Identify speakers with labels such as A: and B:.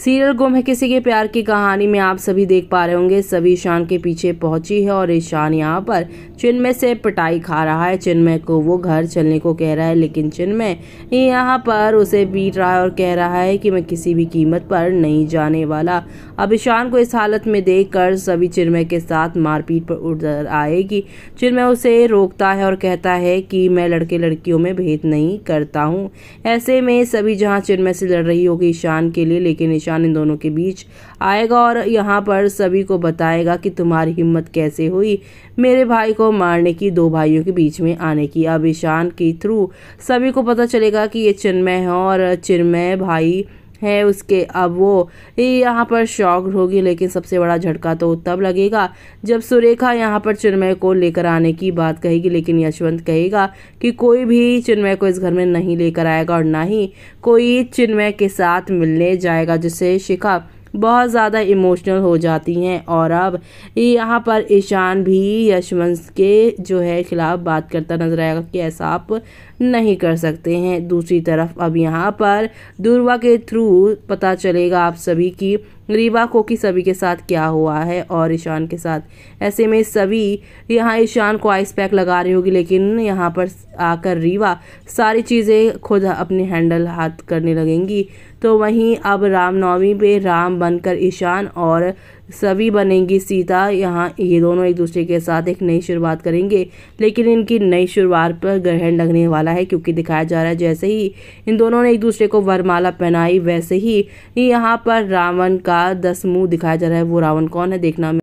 A: serial गुम है किसी के प्यार की कहानी में आप सभी देख पा रहे होंगे सभी ईशान के पीछे पहुंची है और ईशान यहाँ पर चिन्मय से पिटाई खा रहा है चिन्मय को वो घर चलने को कह रहा है लेकिन चिन्मय यहाँ पर उसे पीट रहा है और कह रहा है कि मैं किसी भी कीमत पर नहीं जाने वाला अब ईशान को इस हालत में देख कर सभी चिन्मय के साथ मारपीट पर उधर आएगी चिन्मय उसे रोकता है और कहता है कि मैं लड़के लड़कियों में भेद नहीं करता हूँ ऐसे में सभी जहाँ चिन्मय से लड़ रही होगी ईशान के लिए लेकिन निशान इन दोनों के बीच आएगा और यहाँ पर सभी को बताएगा कि तुम्हारी हिम्मत कैसे हुई मेरे भाई को मारने की दो भाइयों के बीच में आने की अब ईशान के थ्रू सभी को पता चलेगा कि ये चिन्मय है और चिन्मय भाई है उसके अब वो यहाँ पर शौक होगी लेकिन सबसे बड़ा झटका तो तब लगेगा जब सुरेखा यहाँ पर चिन्मय को लेकर आने की बात कहेगी लेकिन यशवंत कहेगा कि कोई भी चिन्मय को इस घर में नहीं लेकर आएगा और ना ही कोई चिन्मय के साथ मिलने जाएगा जिससे शिखा बहुत ज़्यादा इमोशनल हो जाती हैं और अब यहाँ पर ईशान भी यशवंत के जो है खिलाफ बात करता नजर आएगा कि ऐसा आप नहीं कर सकते हैं दूसरी तरफ अब यहाँ पर दुर्वा के थ्रू पता चलेगा आप सभी की रीवा को कि सभी के साथ क्या हुआ है और ईशान के साथ ऐसे में सभी यहाँ ईशान को आइस पैक लगा रही होगी लेकिन यहाँ पर आकर रीवा सारी चीज़ें खुद अपने हैंडल हाथ करने लगेंगी तो वहीं अब रामनवमी पे राम बनकर ईशान और सभी बनेंगी सीता यहाँ ये दोनों एक दूसरे के साथ एक नई शुरुआत करेंगे लेकिन इनकी नई शुरुआत पर ग्रहण लगने वाला है क्योंकि दिखाया जा रहा है जैसे ही इन दोनों ने एक दूसरे को वरमाला पहनाई वैसे ही यहाँ पर रावण का दस मुंह दिखाया जा रहा है वो रावण कौन है देखना